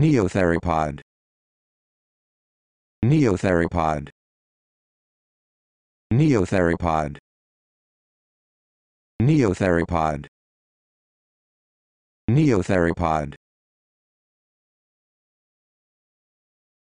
Neotherapod Neotherapod Neotherapod Neotherapod Neotherapod